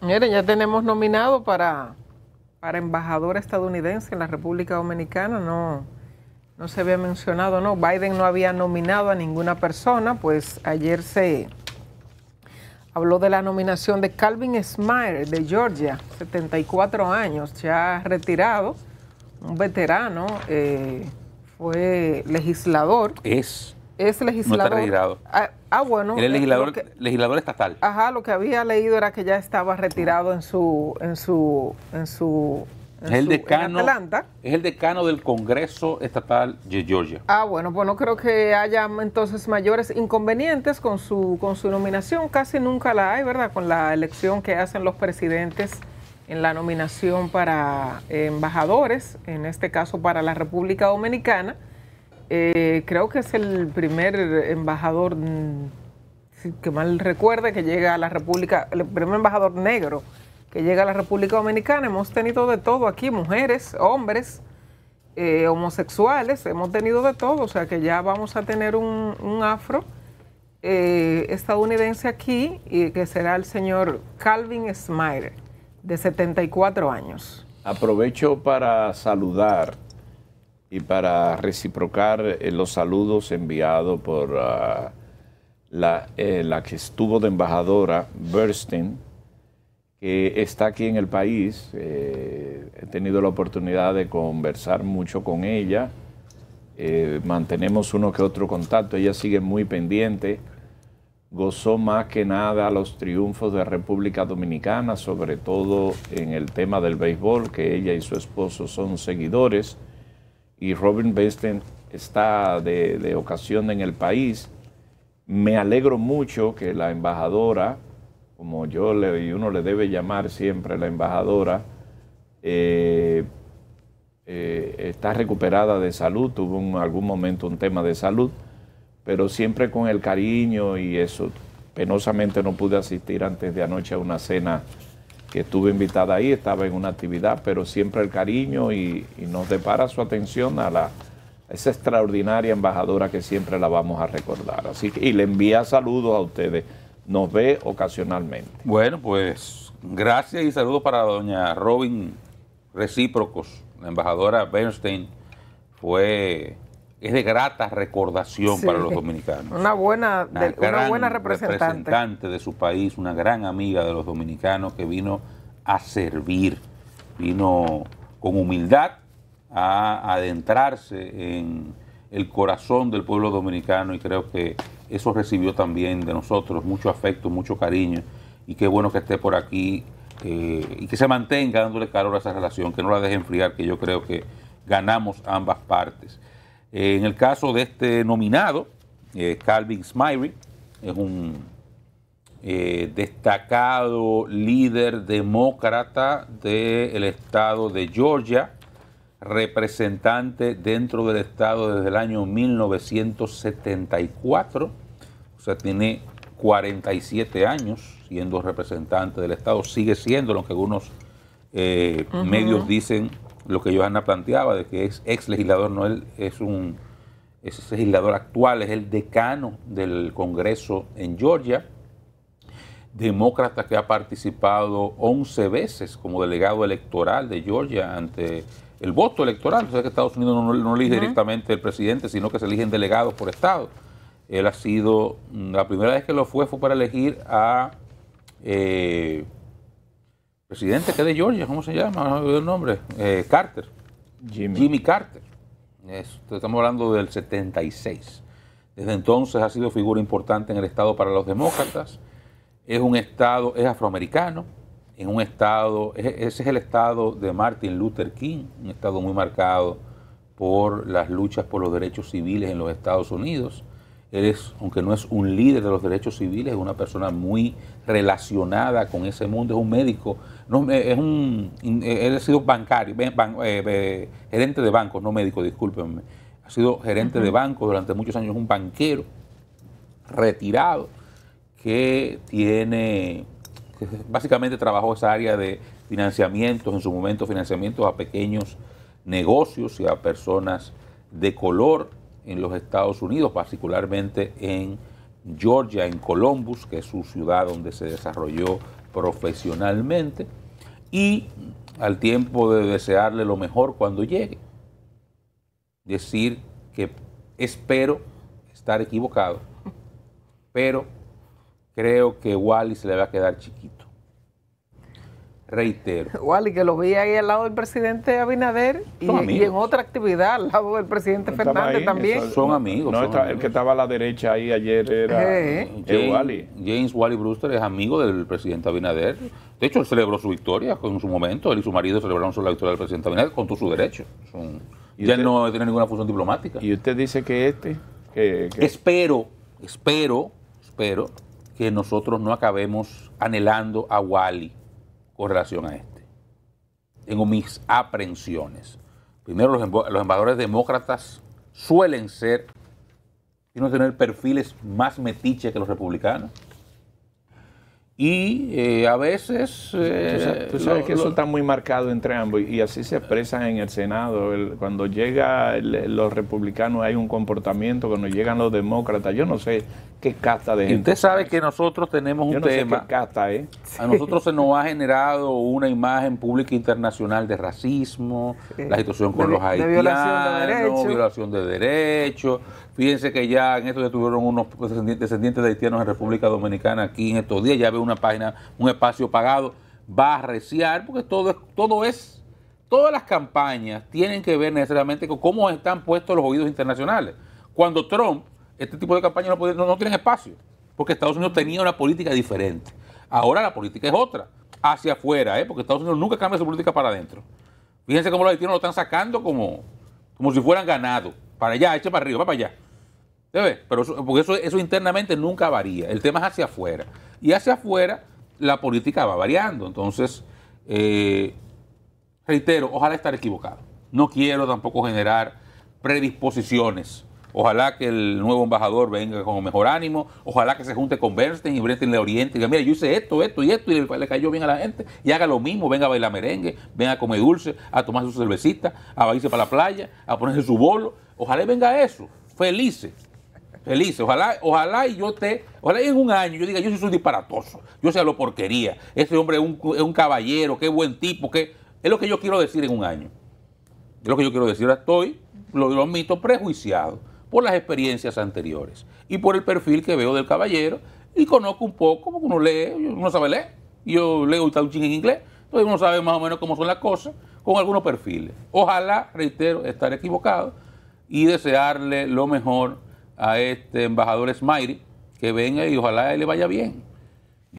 Miren, ya tenemos nominado para, para embajador estadounidense en la República Dominicana, no, no se había mencionado, ¿no? Biden no había nominado a ninguna persona, pues ayer se habló de la nominación de Calvin Smyre de Georgia, 74 años, ya retirado, un veterano, eh, fue legislador. Es es legislador. Ah, ah, bueno. Eh, legislador, estatal. Ajá, lo que había leído era que ya estaba retirado en su, en su, en su es el, decano, es el decano del Congreso Estatal de Georgia. Ah, bueno, pues no creo que haya entonces mayores inconvenientes con su, con su nominación. Casi nunca la hay, ¿verdad? Con la elección que hacen los presidentes en la nominación para eh, embajadores, en este caso para la República Dominicana. Eh, creo que es el primer embajador, mm, que mal recuerde, que llega a la República, el primer embajador negro que llega a la República Dominicana. Hemos tenido de todo aquí, mujeres, hombres, eh, homosexuales, hemos tenido de todo, o sea que ya vamos a tener un, afro eh, estadounidense aquí, y que será el señor Calvin Smyre, de 74 años. Aprovecho para saludar y para reciprocar eh, los saludos enviados por ah, eh, la, que estuvo de embajadora, Bernstein, que está aquí en el país. Eh, he tenido la oportunidad de conversar mucho con ella. mantenemos uno que otro contacto. Ella sigue muy pendiente gozó más que nada a los triunfos de República Dominicana, sobre todo en el tema del béisbol, que ella y su esposo son seguidores y Robin Besten está de, ocasión en el país. Me alegro mucho que la embajadora, como yo le, y uno le debe llamar siempre la embajadora, eh, eh, está recuperada de salud, tuvo en algún momento un tema de salud, pero siempre con el cariño y eso. Penosamente no pude asistir antes de anoche a una cena que estuve invitada ahí, estaba en una actividad, pero siempre el cariño y, nos depara su atención a la esa extraordinaria embajadora que siempre la vamos a recordar. Así que, y le envía saludos a ustedes. Nos ve ocasionalmente. Bueno, pues gracias y saludos para doña Robin Recíprocos, la embajadora Bernstein fue es de grata recordación para los dominicanos. Una buena, una, buena representante. de su país, una gran amiga de los dominicanos que vino a servir, vino con humildad a adentrarse en el corazón del pueblo dominicano y creo que eso recibió también de nosotros mucho afecto, mucho cariño y qué bueno que esté por aquí eh, y que se mantenga dándole calor a esa relación, que no la deje enfriar, que yo creo que ganamos ambas partes en el caso de este nominado, eh, Calvin Smiley, es un eh, destacado líder demócrata del estado de Georgia, representante dentro del estado desde el año 1974, o sea, tiene 47 años siendo representante del estado, sigue siendo lo que algunos eh, medios dicen lo que Johanna planteaba, de que es ex legislador, no él es un es legislador actual, es el decano del Congreso en Georgia, demócrata que ha participado 11 veces como delegado electoral de Georgia ante el voto electoral. O sea que Estados Unidos no, elige directamente el presidente, sino que se eligen delegados por Estado. Él ha sido, mm, la primera vez que lo fue fue para elegir a eh, presidente que de Georgia, ¿cómo se llama? No me el nombre. Eh, Carter. Jimmy. Carter. estamos hablando del 76. Desde entonces ha sido figura importante en el Estado para los demócratas. Es un Estado, es afroamericano. es un Estado, ese es el Estado de Martin Luther King, un Estado muy marcado por las luchas por los derechos civiles en los Estados Unidos eres, aunque no es un líder de los derechos civiles, es una persona muy relacionada con ese mundo, es un médico, no, eh, es un, eh, él ha sido bancario, eh, gerente de bancos, no médico, discúlpenme, ha sido gerente de banco durante muchos años, un banquero retirado que tiene, básicamente trabajó esa área de financiamientos, en su momento financiamientos a pequeños negocios y a personas de color en los Estados Unidos, particularmente en Georgia, en Columbus, que es su ciudad donde se desarrolló profesionalmente, y al tiempo de desearle lo mejor cuando llegue. Decir que espero estar equivocado, pero creo que Wally se le va a quedar chiquito reitero. Wally, que lo vi ahí al lado del presidente Abinader y, en otra actividad al lado del presidente Fernández también. son amigos. el que estaba a la derecha ahí ayer era eh, James, Wally. James Brewster es amigo del presidente Abinader. De hecho, él celebró su victoria en su momento. Él y su marido celebraron la victoria del presidente Abinader con todo su derecho. ¿Y ya no tiene ninguna función diplomática. ¿Y usted dice que este? Espero, espero, espero que nosotros no acabemos anhelando a Wally con relación a este. Tengo mis aprensiones Primero, los, embajadores demócratas suelen ser, tienen no tener perfiles más metiches que los republicanos y eh, a veces... tú eh, sabes, que eso está muy marcado entre ambos y así se expresan en el Senado. cuando llegan los republicanos hay un comportamiento, cuando llegan los demócratas, yo no sé qué casta de gente. Usted sabe que nosotros tenemos un tema... Sé qué casta, ¿eh? A nosotros se nos ha generado una imagen pública internacional de racismo, la situación con los haitianos, violación de derechos, violación de derechos Fíjense que ya en esto ya tuvieron unos descendientes de haitianos en República Dominicana aquí en estos días. Ya ve una página, un espacio pagado. Va a reciar porque todo es, todo es, todas las campañas tienen que ver necesariamente con cómo están puestos los oídos internacionales. Cuando Trump, este tipo de campañas no, tienen espacio porque Estados Unidos tenía una política diferente. Ahora la política es otra, hacia afuera, ¿eh? porque Estados Unidos nunca cambia su política para adentro. Fíjense cómo los haitianos lo están sacando como, como si fueran ganado para allá, eche para arriba, va para allá. Pero eso, porque eso, eso internamente nunca varía. El tema es hacia afuera. Y hacia afuera la política va variando. Entonces, eh, reitero, ojalá estar equivocado. No quiero tampoco generar predisposiciones. Ojalá que el nuevo embajador venga con mejor ánimo. Ojalá que se junte con Bernstein y Bernstein le oriente. Y diga, mira, yo hice esto, esto y esto y le, cayó bien a la gente. Y haga lo mismo, venga a bailar merengue, venga a comer dulce, a tomar su cervecita, a irse para la playa, a ponerse su bolo Ojalá venga eso. Felices. Felices. Ojalá, ojalá y yo te. Ojalá en un año yo diga, yo soy un disparatoso. Yo sea lo porquería. Ese hombre es un, caballero, qué buen tipo, qué. Es lo que yo quiero decir en un año. Es lo que yo quiero decir. Ahora estoy, lo, lo admito, prejuiciado por las experiencias anteriores y por el perfil que veo del caballero y conozco un poco, porque uno lee, uno sabe leer. Yo leo y ching en inglés, entonces uno sabe más o menos cómo son las cosas con algunos perfiles. Ojalá, reitero, estar equivocado, y desearle lo mejor a este embajador Smiley, que venga y ojalá le vaya bien.